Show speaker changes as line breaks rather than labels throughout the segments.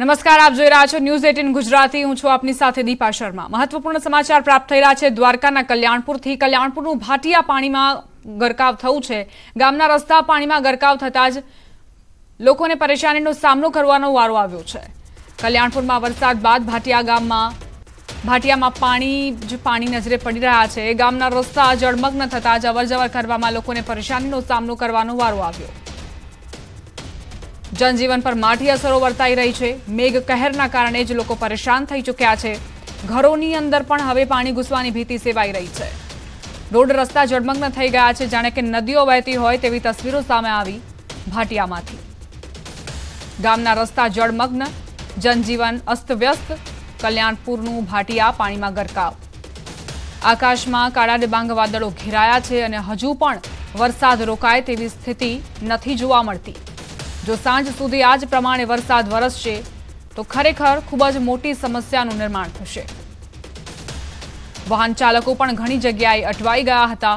નમસ્કાર આપ જોઈ રહ્યા છો ન્યૂઝ એટીન ગુજરાતી હું છું આપની સાથે દીપા શર્મા મહત્વપૂર્ણ સમાચાર પ્રાપ્ત થઈ છે દ્વારકાના કલ્યાણપુરથી કલ્યાણપુરનું ભાટિયા પાણીમાં ગરકાવ થયું છે ગામના રસ્તા પાણીમાં ગરકાવ થતાં જ લોકોને પરેશાનીનો સામનો કરવાનો વારો આવ્યો છે કલ્યાણપુરમાં વરસાદ બાદ ભાટિયા ગામમાં ભાટિયામાં પાણી જ પાણી નજરે પડી રહ્યા છે ગામના રસ્તા જળમગ્ન થતાં જ અવરજવર કરવામાં લોકોને પરેશાનીનો સામનો કરવાનો વારો આવ્યો જનજીવન પર માઠી અસરો વર્તાઈ રહી છે મેઘ કહેરના કારણે જ લોકો પરેશાન થઈ ચૂક્યા છે ઘરોની અંદર પણ હવે પાણી ઘૂસવાની ભીતિ સેવાઈ રહી છે રોડ રસ્તા જળમગ્ન થઈ ગયા છે જાણે કે નદીઓ વહેતી હોય તેવી તસવીરો સામે આવી ભાટિયામાંથી ગામના રસ્તા જળમગ્ન જનજીવન અસ્તવ્યસ્ત કલ્યાણપુરનું ભાટિયા પાણીમાં ગરકાવ આકાશમાં કાળા ડબાંગ વાદળો ઘેરાયા છે અને હજુ પણ વરસાદ રોકાય તેવી સ્થિતિ નથી જોવા મળતી જો સાંજ સુધી આ જ પ્રમાણે વરસાદ વરસશે તો ખરેખર ખૂબ જ મોટી સમસ્યાનું નિર્માણ થશે વાહન ચાલકો પણ ઘણી જગ્યાએ અટવાઈ ગયા હતા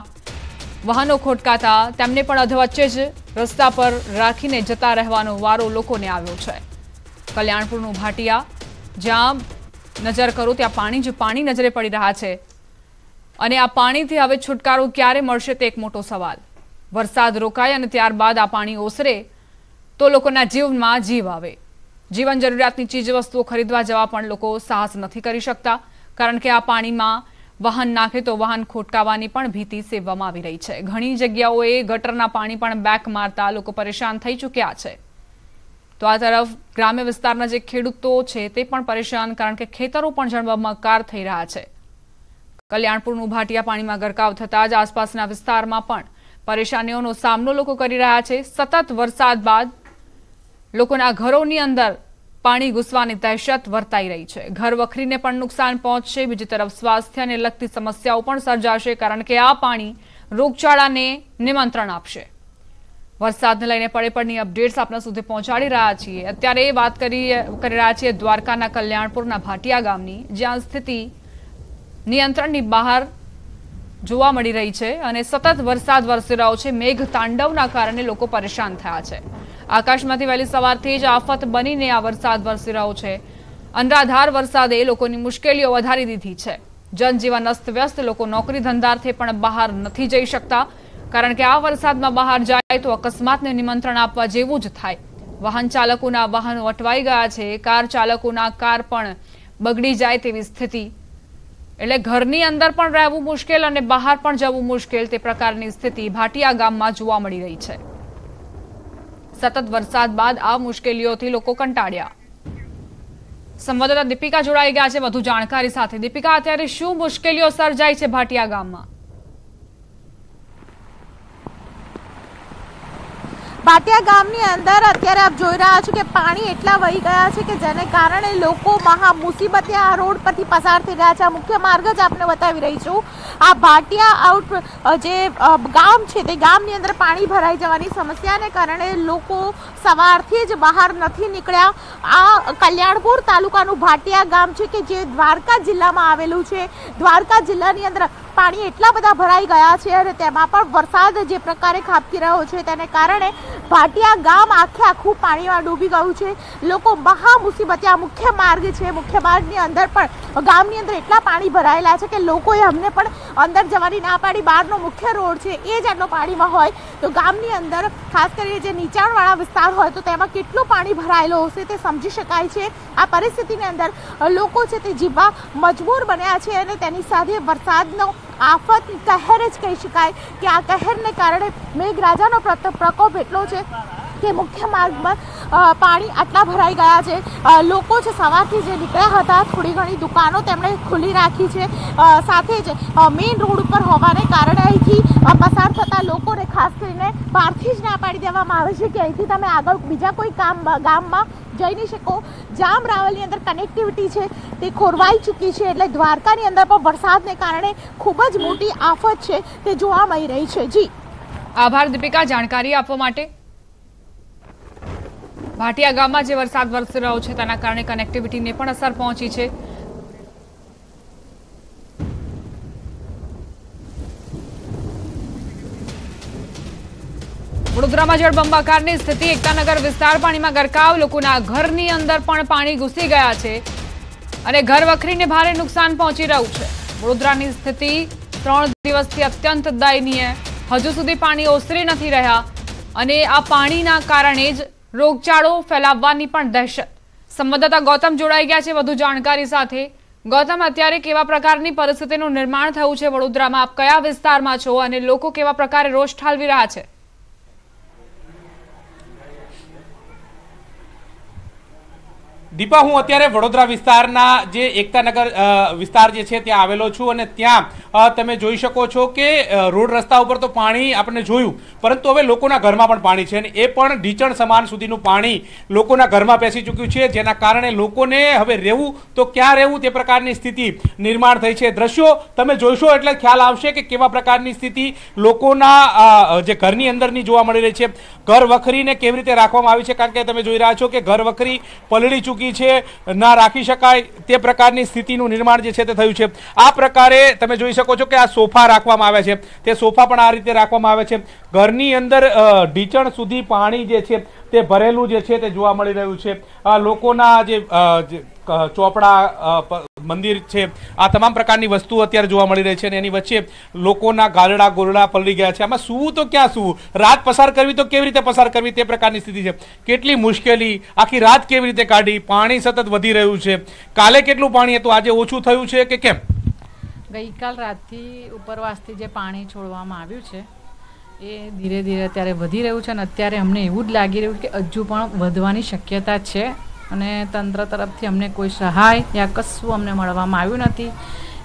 વાહનો ખોટકાતા તેમને પણ અધવચ્ચે જ રસ્તા પર રાખીને જતા રહેવાનો વારો લોકોને આવ્યો છે કલ્યાણપુરનું ભાટિયા જ્યાં નજર કરો ત્યાં પાણી જ પાણી નજરે પડી રહ્યા છે અને આ પાણીથી હવે છુટકારો ક્યારે મળશે તે એક મોટો સવાલ વરસાદ રોકાય અને ત્યારબાદ આ પાણી ઓસરે તો લોકોના જીવનમાં જીવ આવે જીવન જરૂરિયાતની ચીજ વસ્તુઓ ખરીદવા જવા પણ લોકો સાહસ નથી કરી શકતા કારણ કે આ પાણીમાં વાહન નાખે તો વાહન ખોટકાવાની પણ ભીતિ સેવવામાં આવી રહી છે ઘણી જગ્યાઓએ ગટરના પાણી પણ બેક મારતા લોકો પરેશાન થઈ ચૂક્યા છે તો આ તરફ ગ્રામ્ય વિસ્તારના જે ખેડૂતો છે તે પણ પરેશાન કારણ કે ખેતરો પણ જળબંબાકાર થઈ રહ્યા છે કલ્યાણપુરનું ભાટિયા પાણીમાં ગરકાવ થતાં જ આસપાસના વિસ્તારમાં પણ પરેશાનીઓનો સામનો લોકો કરી રહ્યા છે સતત વરસાદ બાદ લોકોના ઘરોની અંદર પાણી ઘૂસવાની દહેશત વર્તાઈ રહી છે ઘર વખરીને પણ નુકસાન પહોંચશે બીજી તરફ સ્વાસ્થ્યને લગતી સમસ્યાઓ પણ સર્જાશે કારણ કે આ પાણી રોગચાળાને નિમંત્રણ આપશે વરસાદને લઈને પડે પડની અપડેટ્સ આપણા સુધી પહોંચાડી રહ્યા છીએ અત્યારે એ વાત કરી કરી રહ્યા છીએ દ્વારકાના કલ્યાણપુરના ભાટિયા ગામની જ્યાં સ્થિતિ નિયંત્રણની બહાર જોવા મળી રહી છે અને સતત વરસાદ વરસી રહ્યો છે મેઘ તાંડવના કારણે લોકો પરેશાન થયા છે આકાશમાંથી વહેલી સવારથી જ આફત બનીને આ વરસાદ વરસી રહ્યો છે અનરાધાર વરસાદે લોકોની મુશ્કેલીઓ વધારી દીધી છે જનજીવન અસ્તવ્યસ્ત લોકો નોકરી ધંધાર્થે પણ બહાર નથી જઈ શકતા કારણ કે આ વરસાદમાં બહાર જાય તો અકસ્માતને નિમંત્રણ આપવા જેવું જ થાય વાહન ચાલકોના વાહનો અટવાઈ ગયા છે કાર ચાલકોના કાર પણ બગડી જાય તેવી સ્થિતિ એટલે ઘરની અંદર પણ રહેવું મુશ્કેલ અને બહાર પણ જવું મુશ્કેલ તે પ્રકારની સ્થિતિ ભાટિયા ગામમાં જોવા મળી રહી છે સતત વરસાદ બાદ આ મુશ્કેલીઓથી લોકો કંટાળ્યા સંવાદદાતા દીપિકા જોડાઈ ગયા છે વધુ જાણકારી સાથે દીપિકા અત્યારે શું મુશ્કેલીઓ સર્જાઈ છે ભાટિયા ગામમાં
પાટિયા ગામની અંદર અત્યારે આપ જોઈ રહ્યા છો કે પાણી એટલા વહી ગયા છે કે જેને કારણે લોકો મહા મુસીબતે આ રોડ પરથી પસાર થઈ રહ્યા છે આ મુખ્ય માર્ગ જ આપને બતાવી રહી છું આ ભાટિયા આઉટ જે ગામ છે તે ગામની અંદર પાણી ભરાઈ જવાની સમસ્યાને કારણે લોકો સવારથી જ બહાર નથી નીકળ્યા આ કલ્યાણપુર તાલુકાનું ભાટિયા ગામ છે કે જે દ્વારકા જિલ્લામાં આવેલું છે દ્વારકા જિલ્લાની અંદર પાણી એટલા બધા ભરાઈ ગયા છે અને તેમાં પણ વરસાદ જે પ્રકારે ખાબકી રહ્યો છે તેને કારણે ભાટિયા ગામ આખે આખું પાણીમાં ડૂબી ગયું છે લોકો મહા મુસીબતે આ મુખ્ય માર્ગ છે મુખ્ય માર્ગની અંદર પણ ગામની અંદર એટલા પાણી ભરાયેલા છે કે લોકોએ અમને પણ અંદર જવાની ના પાડી બહારનો મુખ્ય રોડ છે એ જ આટલો પાણીમાં હોય તો ગામની અંદર ખાસ કરીને જે નીચાણવાળા વિસ્તાર હોય તો તેમાં કેટલું પાણી ભરાયેલું હશે તે સમજી શકાય છે આ પરિસ્થિતિની અંદર લોકો છે તે જીવવા મજબૂર બન્યા છે અને તેની સાથે વરસાદનો આફત કહેર જ કહી શકાય કે આ કહેરને કારણે મેઘરાજાનો પ્રકોપ એટલો છે કે મુખ્ય માર્ગમાં પાણી આટલા ભરાઈ ગયા છે લોકો છે સવારથી જે નીકળ્યા હતા થોડી ઘણી દુકાનો તેમણે ખુલ્લી રાખી છે સાથે જ મેઇન રોડ ઉપર હોવાને કારણે અહીંથી પસાર થતા લોકોને ખાસ કરીને બહારથી જ ના પાડી દેવામાં આવે છે કે અહીંથી તમે આગળ બીજા કોઈ કામ ગામમાં જઈ નહીં શકો જામ રાવલની અંદર કનેક્ટિવિટી છે તે ખોરવાઈ ચૂકી છે એટલે દ્વારકાની અંદર પણ વરસાદને કારણે ખૂબ જ મોટી આફત છે તે જોવા મળી રહી છે જી આભાર દીપિકા
જાણકારી આપવા માટે ભાટિયા ગામમાં જે વરસાદ વરસી રહ્યો છે તેના કારણે કનેક્ટિવિટીને પણ અસર પહોંચી છે વડોદરામાં જળબંબાકારની સ્થિતિ એકતાનગર વિસ્તાર પાણીમાં ગરકાવ લોકોના ઘરની અંદર પણ પાણી ઘૂસી ગયા છે અને ઘર વખરીને ભારે નુકસાન પહોંચી રહ્યું છે વડોદરાની સ્થિતિ ત્રણ દિવસથી અત્યંત દયનીય હજુ સુધી પાણી ઓસરી નથી રહ્યા અને આ પાણીના કારણે જ રોગચાળો ફેલાવવાની પણ દહેશત સંવાદદાતા ગૌતમ જોડાઈ ગયા છે વધુ જાણકારી સાથે ગૌતમ અત્યારે કેવા પ્રકારની પરિસ્થિતિનું નિર્માણ થયું છે વડોદરામાં આપ કયા વિસ્તારમાં છો અને લોકો કેવા પ્રકારે રોષ ઠાલવી રહ્યા છે
દીપા હું અત્યારે વડોદરા વિસ્તારના જે એકતાનગર વિસ્તાર જે છે ત્યાં આવેલો છું અને ત્યાં તમે જોઈ શકો છો કે રોડ રસ્તા ઉપર તો પાણી આપણે જોયું પરંતુ હવે લોકોના ઘરમાં પણ પાણી છે અને એ પણ ઢીચણ સમાન સુધીનું પાણી લોકોના ઘરમાં બેસી ચૂક્યું છે જેના કારણે લોકોને હવે રહેવું તો ક્યાં રહેવું તે પ્રકારની સ્થિતિ નિર્માણ થઈ છે દ્રશ્યો તમે જોઈશો એટલે ખ્યાલ આવશે કે કેવા પ્રકારની સ્થિતિ લોકોના જે ઘરની અંદરની જોવા મળી રહી છે ઘર વખરીને કેવી રીતે રાખવામાં આવી છે કારણ કે તમે જોઈ રહ્યા છો કે ઘર વખરી પલળી ચૂકી પસંદગી છે ના રાખી શકાય તે પ્રકારની સ્થિતિનું નિર્માણ જે છે તે થયું છે આ પ્રકારે તમે જોઈ શકો છો કે આ સોફા રાખવામાં આવ્યા છે તે સોફા પણ આ રીતે રાખવામાં આવે છે ઘરની અંદર ઢીચણ સુધી પાણી જે છે તે ભરેલું જે છે તે જોવા મળી રહ્યું છે લોકોના જે ચોપડા મંદિર છે આ તમામ પ્રકારની વસ્તુઓ અત્યારે જોવા મળી રહી છે અને એની વચ્ચે લોકોના ગાલડા ગોરડા પલળી ગયા છે આમાં સૂવું તો ક્યાં સૂવું રાત પસાર કરવી તો કેવી રીતે પસાર કરવી તે પ્રકારની સ્થિતિ છે કેટલી મુશ્કેલી આખી રાત કેવી રીતે કાઢી પાણી સતત વધી રહ્યું છે કાલે કેટલું પાણી હતું આજે ઓછું થયું છે કે કેમ
ગઈકાલ રાતથી ઉપરવાસથી જે પાણી છોડવામાં આવ્યું છે એ ધીરે ધીરે અત્યારે વધી રહ્યું છે અને અત્યારે અમને એવું જ લાગી રહ્યું કે હજુ પણ વધવાની શક્યતા છે અને તંત્ર તરફથી અમને કોઈ સહાય યા કશું અમને મળવામાં આવ્યું નથી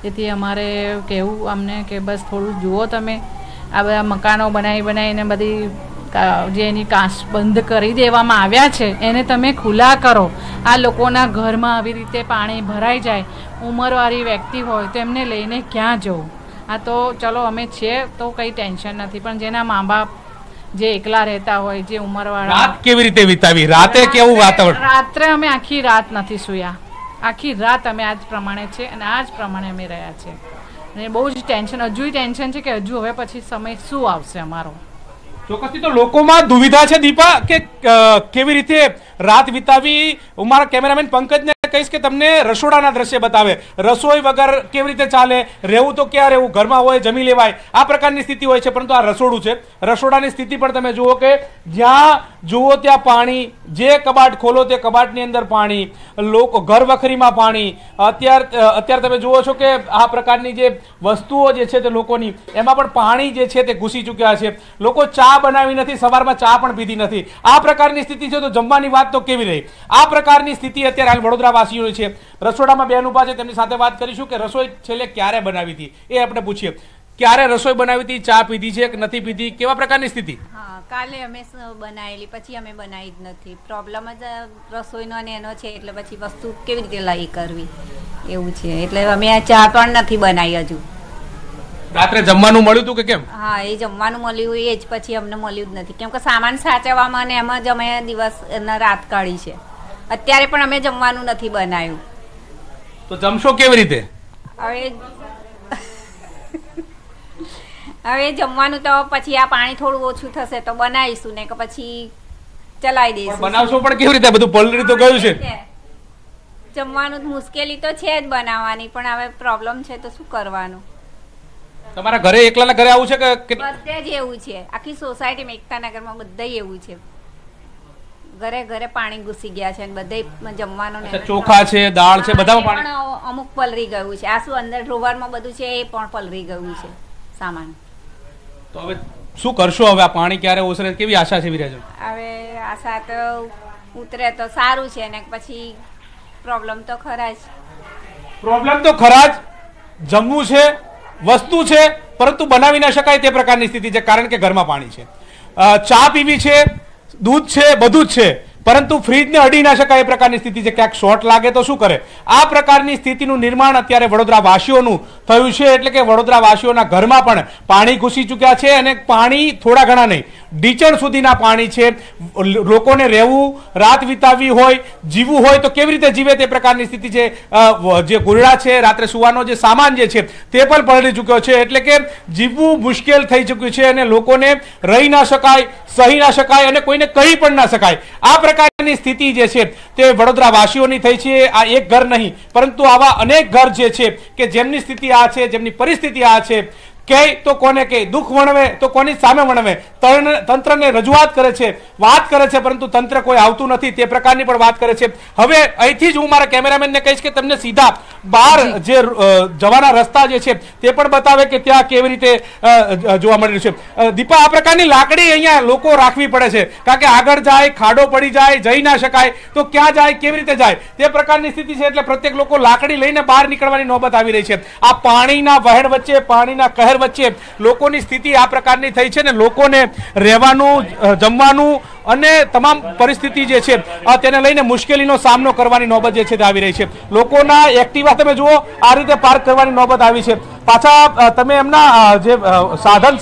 તેથી અમારે કહેવું અમને કે બસ થોડું જુઓ તમે આ બધા મકાનો બનાવી બનાવીને બધી જે એની કાચ બંધ કરી દેવામાં આવ્યા છે એને તમે ખુલ્લા કરો આ લોકોના ઘરમાં આવી રીતે પાણી ભરાઈ જાય ઉંમરવાળી વ્યક્તિ હોય તો એમને લઈને ક્યાં જવું આ તો ચલો અમે છીએ તો કંઈ ટેન્શન નથી પણ જેના મા બાપ જે એકલા રહેતા હોય જે ઉંમરવાળા
કેવી રીતે વિતાવી રાતે કેવું વાતાવરણ
રાત્રે અમે આખી રાત નથી સૂયા આખી રાત અમે આજ પ્રમાણે છે અને આજ પ્રમાણે અમે રહ્યા છે અને બહુ જ ટેન્શન હજુ ટેન્શન છે કે હજુ હવે પછી સમય શું આવશે અમારો
ચોક્કસથી તો લોકોમાં દુવિધા છે દીપા કે કેવી રીતે રાત વિતાવી મારા કેમેરામેન પંકજને તમને કહીશ કે તમને રસોડાના દ્રશ્ય બતાવે રસોઈ વગર કેવી રીતે ચાલે રહેવું તો ક્યાં રહેવું ઘરમાં હોય જમી લેવાય આ પ્રકારની સ્થિતિ હોય છે પરંતુ આ રસોડું છે રસોડાની સ્થિતિ પણ તમે જુઓ કે જ્યાં જુઓ ત્યાં પાણી જે કબાટ ખોલો તે કબાટની અંદર પાણી લોકો ઘર વખરીમાં પાણી અત્યાર અત્યારે તમે જુઓ છો કે આ પ્રકારની જે વસ્તુઓ જે છે તે લોકોની એમાં પણ પાણી જે છે તે ઘૂસી ચૂક્યા છે લોકો ચા બનાવી નથી સવારમાં ચા પણ પીધી નથી આ પ્રકારની સ્થિતિ છે તો જમવાની વાત તો કેવી રહી આ પ્રકારની સ્થિતિ અત્યારે હાલ વડોદરા વાસીઓ છે રસોડામાં બેન ઊભા છે તેમની સાથે વાત કરીશું કે રસોઈ છેલ્લે ક્યારે બનાવી હતી એ આપણે પૂછીએ ક્યારે રસોઈ બનાવી હતી ચા પીધી છે કે નથી પીધી કેવા પ્રકારની સ્થિતિ
હા કાલે અમે બનાવેલી પછી અમે બનાવી જ નથી પ્રોબ્લેમ જ રસોઈનો અને એનો છે એટલે પછી વસ્તુ કેવી રીતે લઈ કરવી એવું છે એટલે અમે આ ચા પણ નથી બનાવી હજુ રાત્રે જમવાનું મળ્યું હતું કે કેમ હા એ જમવાનું મળ્યું એ જ પછી અમને મળ્યું જ નથી કેમ કે સામાન સાચવવામાં અને એમાં જ અમે દિવસ રાત કાઢી છે અત્યારે પણ અમે જમવાનું નથી બનાવ્યું
તો જમશો કેવી રીતે
હવે હવે જમવાનું તો પછી આ પાણી થોડું ઓછું થશે તો બનાવીશું ને કે પછી ચલાવી દઈશું બનાવશો પણ કેવી રીતે બધું
પલળી તો ગયું છે
જમવાનું મુશ્કેલી તો છે જ બનાવવાની પણ હવે પ્રોબ્લેમ છે તો શું કરવાનું
તમારા ઘરે એકલાના ઘરે આવું છે કે
બધે જ એવું છે આખી સોસાયટીમાં એકતા નગરમાં બધે એવું છે ઘરે ઘરે પાણી ઘૂસી ગયા છે બધે જમવાનું ચોખા છે દાળ છે બધા પણ અમુક પલરી ગયું છે આ શું અંદર ડ્રોવરમાં બધું છે એ પણ પલરી ગયું છે સામાન
તો હવે શું કરશો હવે આ પાણી ક્યારે ઓસરે કેવી આશા છે વિરાજો
હવે આશા તો ઉતરે તો સારું છે ને પછી પ્રોબ્લેમ તો ખરા જ
પ્રોબ્લેમ તો ખરા જ જમવું છે વસ્તુ છે પરંતુ બનાવી ન શકાય તે પ્રકારની સ્થિતિ છે કારણ કે ઘરમાં પાણી છે ચા પીવી છે દૂધ છે બધું જ છે પરંતુ ફ્રીજને અડી ના શકાય એ પ્રકારની સ્થિતિ છે ક્યાંક શોર્ટ લાગે તો શું કરે આ પ્રકારની સ્થિતિનું નિર્માણ અત્યારે વડોદરા વાસીઓનું થયું છે એટલે કે વડોદરા વાસીઓના ઘરમાં પણ પાણી ઘૂસી ચૂક્યા છે અને પાણી થોડા ઘણા નહીં ડીચણ સુધીના પાણી છે લોકોને રહેવું રાત વિતાવવી હોય જીવવું હોય તો કેવી રીતે જીવે તે પ્રકારની સ્થિતિ છે જે ગુરડા છે રાત્રે સુવાનો જે સામાન જે છે તે પણ પલળી ચૂક્યો છે એટલે કે જીવવું મુશ્કેલ થઈ ચૂક્યું છે અને લોકોને રહી ના શકાય સહી ના શકાય અને કોઈને કહી પણ ના શકાય આ પ્રકાર પ્રકારની સ્થિતિ જે છે તે વડોદરા વાસીઓની થઈ છે આ એક ઘર નહીં પરંતુ આવા અનેક ઘર જે છે કે જેમની સ્થિતિ આ છે જેમની પરિસ્થિતિ આ છે કહે તો કોને કહે દુઃખ વણવે તો કોની સામે વણવે તંત્રને રજૂઆત કરે છે વાત કરે છે પરંતુ તંત્ર કોઈ આવતું નથી તે પ્રકારની પણ વાત કરે છે હવે અહીંથી જ હું મારા કેમેરામેનને કહીશ કે તમને સીધા બહાર જે જવાના રસ્તા જે છે તે પણ બતાવે કે ત્યાં કેવી રીતે જોવા મળી રહ્યું છે દીપા આ પ્રકારની લાકડી અહીંયા લોકો રાખવી પડે છે કારણ કે આગળ જાય ખાડો પડી જાય જઈ ના શકાય તો ક્યાં જાય કેવી રીતે જાય તે પ્રકારની સ્થિતિ છે એટલે પ્રત્યેક લોકો લાકડી લઈને બહાર નીકળવાની નોબત આવી રહી છે આ પાણીના વહેણ વચ્ચે પાણીના કહેર વચ્ચે લોકોની સ્થિતિ આ પ્રકારની થઈ છે ને લોકોને રહેવાનું જમવાનું અને તમામ પરિસ્થિતિ જે છે તેને લઈને મુશ્કેલીનો સામનો કરવાની નોબત જે છે તે આવી રહી છે લોકોના એક્ટિવા તમે જુઓ આ રીતે પાર્ક કરવાની નોબત આવી છે પાછા તમે એમના જે સાધન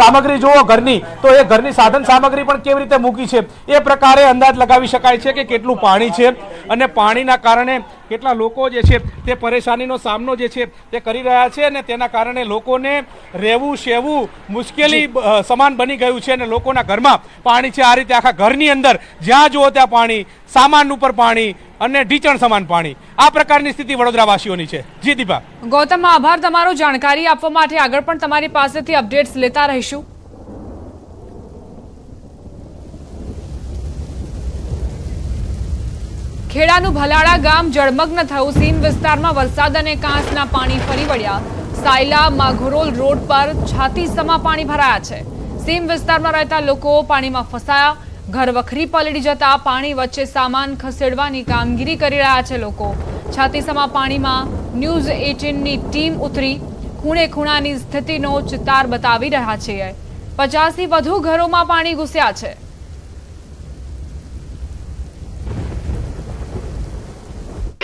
સામગ્રી જુઓ ઘરની તો એ ઘરની સાધન સામગ્રી પણ કેવી રીતે મૂકી છે એ પ્રકારે અંદાજ લગાવી શકાય છે કે કેટલું પાણી છે અને પાણીના કારણે કેટલા લોકો જે છે તે પરેશાનીનો સામનો જે છે તે કરી રહ્યા છે અને તેના કારણે લોકોને રહેવું સેવું મુશ્કેલી સમાન બની ગયું છે અને લોકોના ઘરમાં પાણી છે આ રીતે આખા આખા ઘરની અંદર જ્યાં જુઓ ત્યાં પાણી સામાન ઉપર પાણી અને ઢીચણ સમાન પાણી આ પ્રકારની સ્થિતિ વડોદરાવાસીઓની છે જી દીપા
ગૌતમ આભાર તમારો જાણકારી આપવા માટે આગળ પણ તમારી પાસેથી અપડેટ્સ લેતા રહીશું ખેડાનું ભલાડા ગામ જળમગ્ન થયું સીમ વિસ્તારમાં વરસાદ અને કાંસના પાણી ફરી વળ્યા સાયલા માઘોરોલ રોડ પર છાતી સમા પાણી ભરાયા છે સીમ વિસ્તારમાં રહેતા લોકો પાણીમાં ફસાયા ઘર વખરી પલળી જતા પાણી વચ્ચે સામાન ખસેડવાની કામગીરી કરી રહ્યા છે લોકો છાતીસમાં પાણીમાં ન્યૂઝ એટીનની ટીમ ઉતરી ખૂણે ખૂણાની સ્થિતિનો ચિતાર બતાવી રહ્યા છે પચાસથી વધુ ઘરોમાં પાણી ઘૂસ્યા છે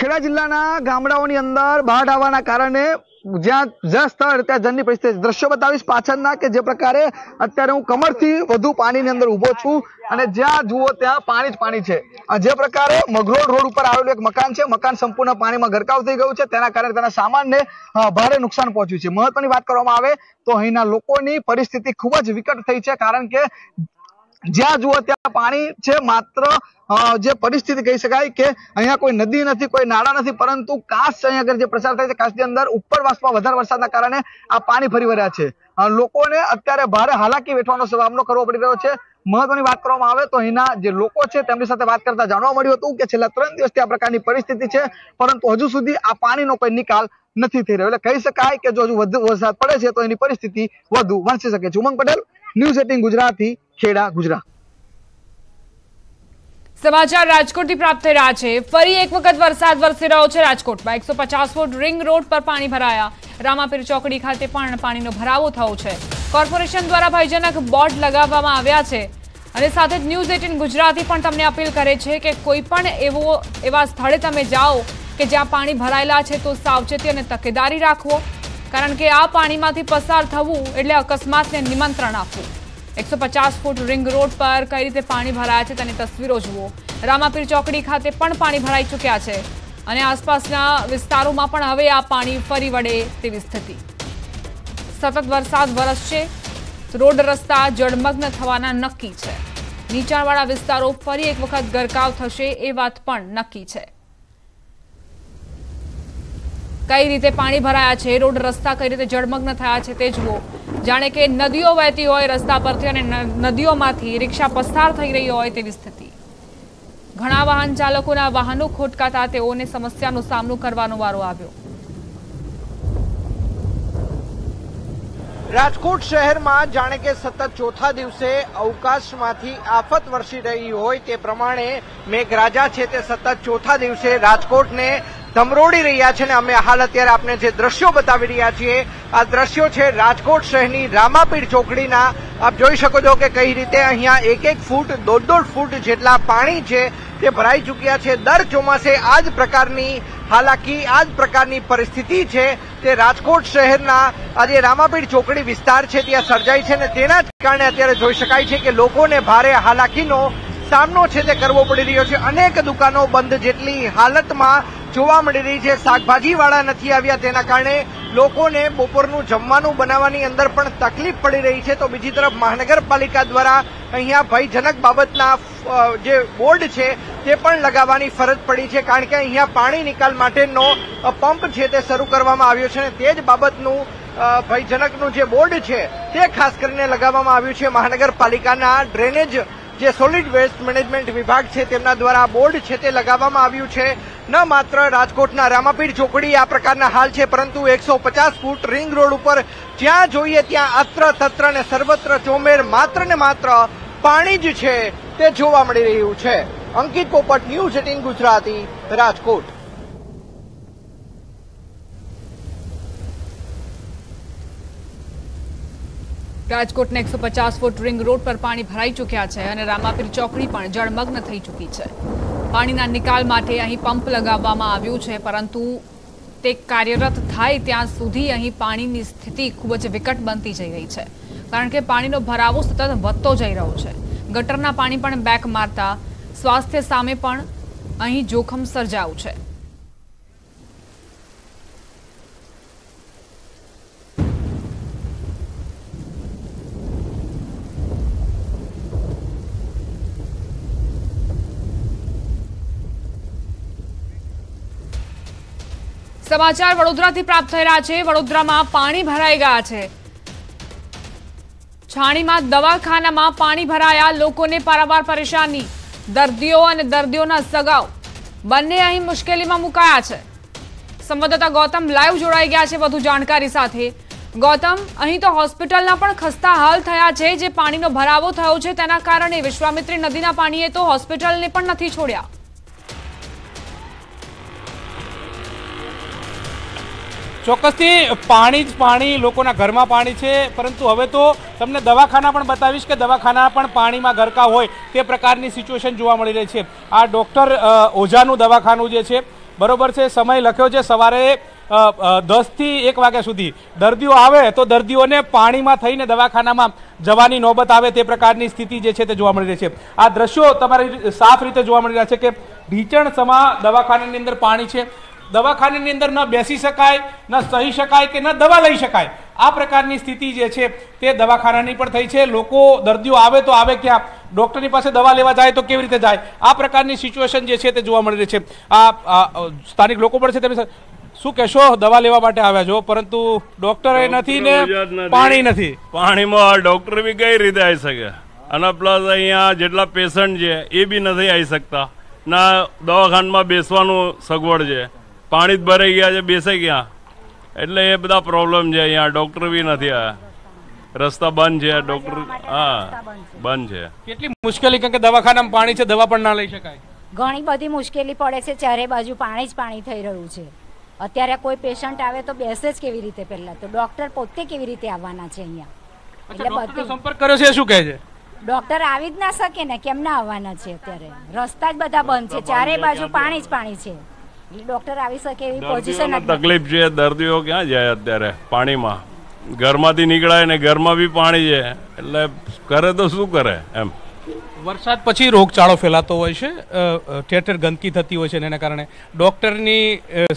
ખેડા જિલ્લાના ગામડાઓની અંદર બાઢ આવવાના કારણે જ્યાં જ્યાં સ્થળ ત્યાં જનની પરિસ્થિતિ દ્રશ્યો બતાવીશ પાછળના કે જે પ્રકારે અત્યારે હું કમરથી વધુ પાણીની અંદર ઊભો છું અને જ્યાં જુઓ ત્યાં પાણી જ પાણી છે જે પ્રકારે મઘરોડ રોડ ઉપર આવેલું એક મકાન છે મકાન સંપૂર્ણ પાણીમાં ગરકાવ થઈ ગયું છે તેના કારણે તેના સામાનને ભારે નુકસાન પહોંચ્યું છે મહત્વની વાત કરવામાં આવે તો અહીંના લોકોની પરિસ્થિતિ ખૂબ જ વિકટ થઈ છે કારણ કે જ્યાં જુઓ ત્યાં પાણી છે માત્ર જે પરિસ્થિતિ કહી શકાય કે અહીંયા કોઈ નદી નથી કોઈ નાળા નથી પરંતુ કાશ અહીંયા આગળ જે પ્રસાર થાય છે કાશની અંદર ઉપર વાસમાં વધારે વરસાદના કારણે આ પાણી ફરી વળ્યા છે લોકોને અત્યારે ભારે હાલાકી વેઠવાનો સામનો કરવો પડી રહ્યો છે મહત્વની વાત કરવામાં આવે તો અહીંના જે લોકો છે તેમની સાથે વાત કરતા જાણવા મળ્યું હતું કે છેલ્લા ત્રણ દિવસથી આ પ્રકારની પરિસ્થિતિ છે પરંતુ હજુ સુધી આ પાણીનો કોઈ નિકાલ નથી થઈ રહ્યો એટલે કહી શકાય કે જો હજુ વધુ વરસાદ પડે છે તો એની પરિસ્થિતિ વધુ વણસી શકે છે ઉમંગ પટેલ ન્યૂઝ એટીન ગુજરાતી ખેડા ગુજરાત
સમાચાર રાજકોટથી પ્રાપ્ત થઈ રહ્યા છે ફરી એક વખત વરસાદ વરસી રહ્યો છે રાજકોટમાં એકસો પચાસ ફૂટ રિંગ રોડ પર પાણી ભરાયા રામાપીર ચોકડી ખાતે પણ પાણીનો ભરાવો થયો છે કોર્પોરેશન દ્વારા ભયજનક બોર્ડ લગાવવામાં આવ્યા છે અને સાથે જ ન્યૂઝ એટીન ગુજરાતી પણ તમને અપીલ કરે છે કે કોઈ પણ એવો એવા સ્થળે તમે જાઓ કે જ્યાં પાણી ભરાયેલા છે તો સાવચેતી અને તકેદારી રાખવો કારણ કે આ પાણીમાંથી પસાર થવું એટલે અકસ્માતને નિમંત્રણ આપવું એકસો પચાસ ફૂટ રિંગ રોડ પર કઈ રીતે પાણી ભરાયા છે તેની તસવીરો જુઓ રામાપીર ચોકડી ખાતે પણ પાણી ભરાઈ ચૂક્યા છે અને આસપાસના વિસ્તારોમાં પણ હવે આ પાણી ફરી વળે તેવી સ્થિતિ સતત વરસાદ વરસશે રોડ રસ્તા જળમગ્ન થવાના નક્કી છે નીચાણવાળા વિસ્તારો ફરી એક વખત ગરકાવ થશે એ વાત પણ નક્કી છે કઈ રીતે પાણી ભરાયા છે રોડ રસ્તા કઈ રીતે જળમગ્ન થયા છે તે જુઓ જાણે કે નદીઓ વહેતી હોય રસ્તા પરથી અને નદીઓમાંથી રિક્ષા પસાર થઈ રહી હોય તેવી સ્થિતિ ઘણા વાહન ચાલકોના વાહનો ખોટકાતા તેઓને સમસ્યાનો સામનો કરવાનો વારો આવ્યો
રાજકોટ શહેરમાં જાણે કે સતત ચોથા દિવસે અવકાશમાંથી આફત વર્ષી રહી હોય તે પ્રમાણે મેઘરાજા છે તે સતત ચોથા દિવસે રાજકોટને ધમરોડી રહ્યા છે અને અમે હાલ અત્યારે આપને જે દ્રશ્યો બતાવી રહ્યા છીએ આ દ્રશ્યો છે રાજકોટ શહેરની રામાપીર ચોકડીના આપ જોઈ શકો છો કે કઈ રીતે અહીંયા એક એક ફૂટ દોઢ દોઢ ફૂટ જેટલા પાણી છે તે ભરાઈ ચૂક્યા છે દર ચોમાસે આ જ પ્રકારની હાલાકી આ જ પ્રકારની પરિસ્થિતિ છે તે રાજકોટ શહેરના આજે રામાપીર ચોકડી વિસ્તાર છે ત્યાં સર્જાય છે અને તેના જ કારણે અત્યારે જોઈ શકાય છે કે લોકોને ભારે હાલાકીનો સામનો છે તે કરવો પડી રહ્યો છે અનેક દુકાનો બંધ જેટલી હાલતમાં જોવા મળી રહી છે શાકભાજીવાળા નથી આવ્યા તેના કારણે લોકોને બપોરનું જમવાનું બનાવવાની અંદર પણ તકલીફ પડી રહી છે તો બીજી તરફ મહાનગરપાલિકા દ્વારા અહીંયા ભયજનક બાબતના જે બોર્ડ છે તે પણ લગાવવાની ફરજ પડી છે કારણ કે અહીંયા પાણી નિકાલ માટેનો પંપ છે તે શરૂ કરવામાં આવ્યો છે અને તે જ બાબતનું ભયજનકનું જે બોર્ડ છે તે ખાસ કરીને લગાવવામાં આવ્યું છે મહાનગરપાલિકાના ડ્રેનેજ જે સોલિડ વેસ્ટ મેનેજમેન્ટ વિભાગ છે તેમના દ્વારા બોર્ડ છે તે લગાવવામાં આવ્યું છે ન માત્ર રાજકોટના રામાપીર ચોકડી આ પ્રકારના હાલ છે પરંતુ એકસો પચાસ ફૂટ રિંગ રોડ ઉપર જ્યાં જોઈએ ત્યાં અત્ર તત્ર ને સર્વત્ર ચોમેર માત્ર ને માત્ર પાણી જ છે તે જોવા મળી રહ્યું છે અંકિત પોપટ ન્યૂઝ એટીન ગુજરાતી
રાજકોટ રાજકોટના એકસો પચાસ ફૂટ રિંગ રોડ પર પાણી ભરાઈ ચૂક્યા છે અને રામાપીર ચોકડી પણ જળમગ્ન થઈ ચૂકી છે પાણીના નિકાલ માટે અહીં પંપ લગાવવામાં આવ્યું છે પરંતુ તે કાર્યરત થાય ત્યાં સુધી અહીં પાણીની સ્થિતિ ખૂબ જ વિકટ બનતી જઈ રહી છે કારણ કે પાણીનો ભરાવો સતત વધતો જઈ રહ્યો છે ગટરના પાણી પણ બેક મારતા સ્વાસ્થ્ય સામે પણ અહીં જોખમ સર્જાવું છે સમાચાર વડોદરાથી પ્રાપ્ત થઈ રહ્યા છે વડોદરામાં પાણી ભરાઈ ગયા છે છાણીમાં દવાખાનામાં પાણી ભરાયા લોકોને પારાવાર પરેશાની દર્દીઓ અને દર્દીઓના સગાઓ બંને અહીં મુશ્કેલીમાં મુકાયા છે સંવાદદાતા ગૌતમ લાઈવ જોડાઈ ગયા છે વધુ જાણકારી સાથે ગૌતમ અહીં તો હોસ્પિટલના પણ ખસ્તા હાલ થયા છે જે પાણીનો ભરાવો થયો છે તેના કારણે વિશ્વામિત્રી નદીના પાણીએ તો હોસ્પિટલને પણ નથી છોડ્યા
ચોક્કસથી પાણી જ પાણી લોકોના ઘરમાં પાણી છે પરંતુ હવે તો તમને દવાખાના પણ બતાવીશ કે દવાખાના પણ પાણીમાં ગરકા હોય તે પ્રકારની સિચ્યુએશન જોવા મળી રહી છે આ ડૉક્ટર ઓઝાનું દવાખાનું જે છે બરોબર છે સમય લખ્યો છે સવારે દસથી એક વાગ્યા સુધી દર્દીઓ આવે તો દર્દીઓને પાણીમાં થઈને દવાખાનામાં જવાની નોબત આવે તે પ્રકારની સ્થિતિ જે છે તે જોવા મળી રહી છે આ દ્રશ્યો તમારી સાફ રીતે જોવા મળી રહ્યા છે કે ઢીચણ સમા દવાખાનાની અંદર પાણી છે દવાખાનાની અંદર ન બેસી શકાય ન સહી શકાય કે ન દવા લઈ શકાય આ પ્રકારની સ્થિતિ જે છે તે દવાખાનાની પણ થઈ છે લોકો દર્દીઓ આવે તો આવે ક્યાં ડૉક્ટરની પાસે દવા લેવા જાય તો કેવી રીતે જાય આ પ્રકારની સિચ્યુએશન જે છે તે જોવા મળી રહી છે આ સ્થાનિક લોકો પણ છે તેમની શું કહેશો દવા લેવા માટે આવ્યા છો પરંતુ ડોક્ટર નથી ને પાણી નથી પાણીમાં ડોક્ટર બી કઈ રીતે આવી શકે અને પ્લસ અહીંયા જેટલા પેશન્ટ છે એ બી નથી આવી શકતા ના દવાખાનામાં બેસવાનું સગવડ છે પાણી જ ભરાઈ ગયા છે બેસાઈ ગયા એટલે એ બધા પ્રોબ્લેમ છે અહીંયા ડૉક્ટર બી નથી આવ્યા રસ્તા બંધ છે ડૉક્ટર હા બંધ છે કેટલી મુશ્કેલી કારણ કે દવાખાનામાં પાણી છે દવા પણ ના લઈ શકાય
ઘણી બધી મુશ્કેલી પડે છે ચારે બાજુ પાણી જ પાણી થઈ રહ્યું છે અત્યારે કોઈ પેશન્ટ આવે તો બેસે જ કેવી રીતે પહેલા તો ડૉક્ટર પોતે કેવી રીતે આવવાના છે અહીંયા એટલે બધું સંપર્ક
કર્યો છે શું કહે છે
ડોક્ટર આવી જ ના શકે ને કેમ ના આવવાના છે અત્યારે રસ્તા જ બધા બંધ છે ચારે બાજુ પાણી જ પાણી છે ડોક્ટર આવી શકે એવી પોઝિશન તકલીફ
છે દર્દીઓ ક્યાં જાય અત્યારે પાણીમાં ઘરમાંથી નીકળાય ને ઘરમાં બી પાણી છે એટલે કરે તો શું કરે એમ વરસાદ પછી રોગચાળો ફેલાતો હોય છે ઠેર ગંદકી થતી હોય છે એના કારણે ડૉક્ટરની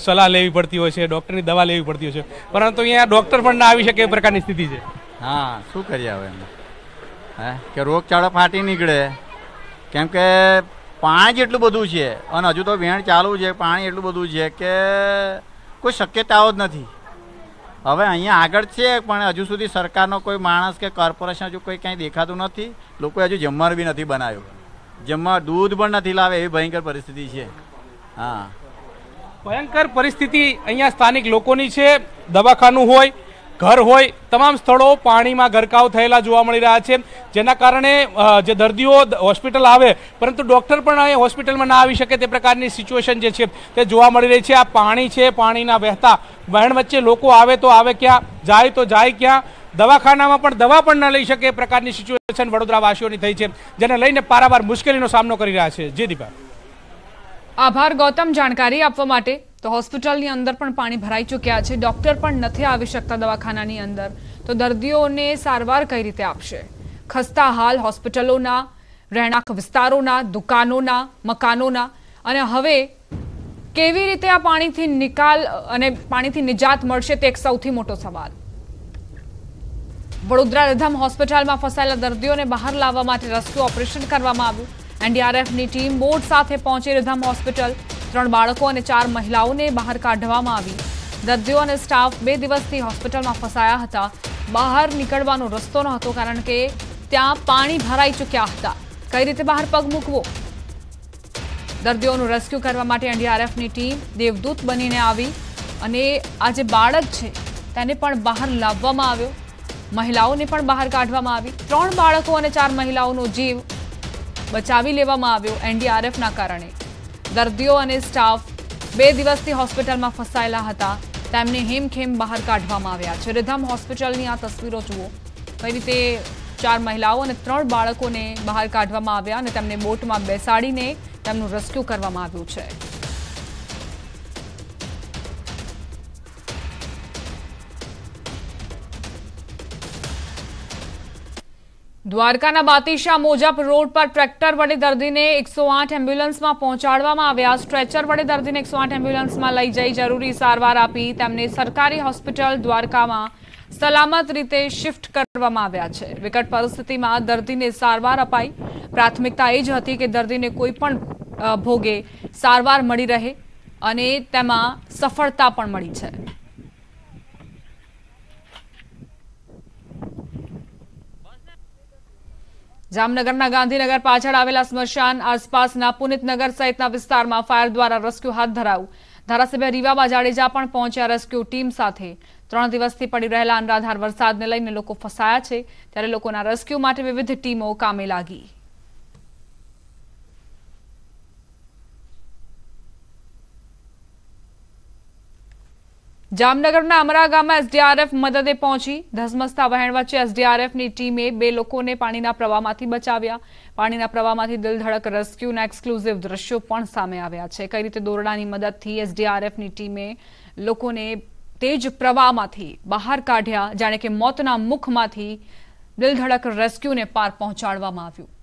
સલાહ લેવી પડતી હોય છે ડૉક્ટરની દવા લેવી પડતી હોય છે પરંતુ અહીંયા ડૉક્ટર પણ ના આવી શકે એ પ્રકારની સ્થિતિ છે હા શું કરીએ હવે એમ હે કે રોગચાળો ફાટી નીકળે કેમ કે પાણી જેટલું બધું છે અને હજુ તો વેણ ચાલુ છે
પાણી એટલું બધું છે કે કોઈ શક્યતાઓ જ નથી હવે અહીંયા આગળ છે પણ હજુ સુધી સરકારનો કોઈ માણસ કે કોર્પોરેશન હજુ કોઈ ક્યાંય દેખાતું નથી લોકોએ હજુ જમવાનું
બી નથી બનાવ્યું જમવા દૂધ પણ નથી લાવે એવી ભયંકર પરિસ્થિતિ છે હા ભયંકર પરિસ્થિતિ અહીંયા સ્થાનિક લોકોની છે દવાખાનું હોય ઘર હોય તમામ સ્થળો પાણીમાં ગરકાવ થયેલા જોવા મળી રહ્યા છે જેના કારણે જે દર્દીઓ હોસ્પિટલ આવે પરંતુ ડૉક્ટર પણ અહીં હોસ્પિટલમાં ના આવી શકે તે પ્રકારની સિચ્યુએશન જે છે તે જોવા મળી રહી છે આ પાણી છે પાણીના વહેતા વહેણ વચ્ચે લોકો આવે તો આવે ક્યાં જાય તો જાય ક્યાં દવાખાનામાં પણ દવા પણ ન લઈ શકે એ પ્રકારની સિચ્યુએશન વડોદરાવાસીઓની થઈ છે જેને લઈને પારાવાર મુશ્કેલીનો સામનો કરી રહ્યા છે જે દીપા
આભાર ગૌતમ જાણકારી આપવા માટે તો હોસ્પિટલની અંદર પણ પાણી ભરાઈ ચૂક્યા છે ડૉક્ટર પણ નથી આવી શકતા દવાખાનાની અંદર તો દર્દીઓને સારવાર કઈ રીતે આપશે ખસ્તા હાલ હોસ્પિટલોના રહેણાંક વિસ્તારોના દુકાનોના મકાનોના અને હવે કેવી રીતે આ પાણીથી નિકાલ અને પાણીથી નિજાત મળશે તે એક સૌથી મોટો સવાલ વડોદરા રધમ હોસ્પિટલમાં ફસાયેલા દર્દીઓને બહાર લાવવા માટે રેસ્ક્યુ ઓપરેશન કરવામાં આવ્યું એનડીઆરએફની ટીમ બોટ સાથે પહોંચી રીધમ હોસ્પિટલ ત્રણ બાળકો અને ચાર મહિલાઓને બહાર કાઢવામાં આવી દર્દીઓ અને સ્ટાફ બે દિવસથી હોસ્પિટલમાં ફસાયા હતા બહાર નીકળવાનો રસ્તો નહોતો કારણ કે ત્યાં પાણી ભરાઈ ચૂક્યા હતા કઈ રીતે બહાર પગ મૂકવો દર્દીઓનું રેસ્ક્યુ કરવા માટે એનડીઆરએફની ટીમ દેવદૂત બનીને આવી અને આ જે બાળક છે તેને પણ બહાર લાવવામાં આવ્યો મહિલાઓને પણ બહાર કાઢવામાં આવી ત્રણ બાળકો અને ચાર મહિલાઓનો જીવ બચાવી લેવામાં આવ્યો એનડીઆરએફના કારણે દર્દીઓ અને સ્ટાફ બે દિવસથી હોસ્પિટલમાં ફસાયેલા હતા તેમને હેમખેમ બહાર કાઢવામાં આવ્યા છે રિધમ હોસ્પિટલની આ તસવીરો જુઓ કઈ રીતે ચાર મહિલાઓ અને ત્રણ બાળકોને બહાર કાઢવામાં આવ્યા અને તેમને બોટમાં બેસાડીને તેમનું રેસ્ક્યુ કરવામાં આવ્યું છે દ્વારકાના બાતીશા મોજાપ રોડ પર ટ્રેક્ટર વડે દર્દીને એકસો આઠ એમ્બ્યુલન્સમાં પહોંચાડવામાં આવ્યા સ્ટ્રેચર વડે દર્દીને એકસો આઠ એમ્બ્યુલન્સમાં લઈ જઈ જરૂરી સારવાર આપી તેમને સરકારી હોસ્પિટલ દ્વારકામાં સલામત રીતે શિફ્ટ કરવામાં આવ્યા છે વિકટ પરિસ્થિતિમાં દર્દીને સારવાર અપાઈ પ્રાથમિકતા એ જ હતી કે દર્દીને કોઈ પણ ભોગે સારવાર મળી રહે અને તેમાં સફળતા પણ મળી છે જામનગરના ગાંધીનગર પાછળ આવેલા સ્મશાન આસપાસના પુનિતનગર સહિતના વિસ્તારમાં ફાયર દ્વારા રેસ્ક્યુ હાથ ધરાવું ધારાસભ્ય રીવાબા જાડેજા પણ પહોંચ્યા રેસ્ક્યુ ટીમ સાથે ત્રણ દિવસથી પડી રહેલા અનરાધાર વરસાદને લઈને લોકો ફસાયા છે ત્યારે લોકોના રેસ્ક્યુ માટે વિવિધ ટીમો કામે લાગી જામનગરના અમરા ગામમાં એસડીઆરએફ મદદે પહોંચી ધસમસતા વહેણ વચ્ચે એસડીઆરએફની ટીમે બે લોકોને પાણીના પ્રવાહમાંથી બચાવ્યા પાણીના પ્રવાહમાંથી દિલધડક રેસ્ક્યુના એક્સક્લુઝિવ દ્રશ્યો પણ સામે આવ્યા છે કઈ રીતે દોરડાની મદદથી એસડીઆરએફની ટીમે લોકોને તેજ પ્રવાહમાંથી બહાર કાઢ્યા જાણે કે મોતના મુખમાંથી દિલધડક રેસ્ક્યુને પાર પહોંચાડવામાં આવ્યું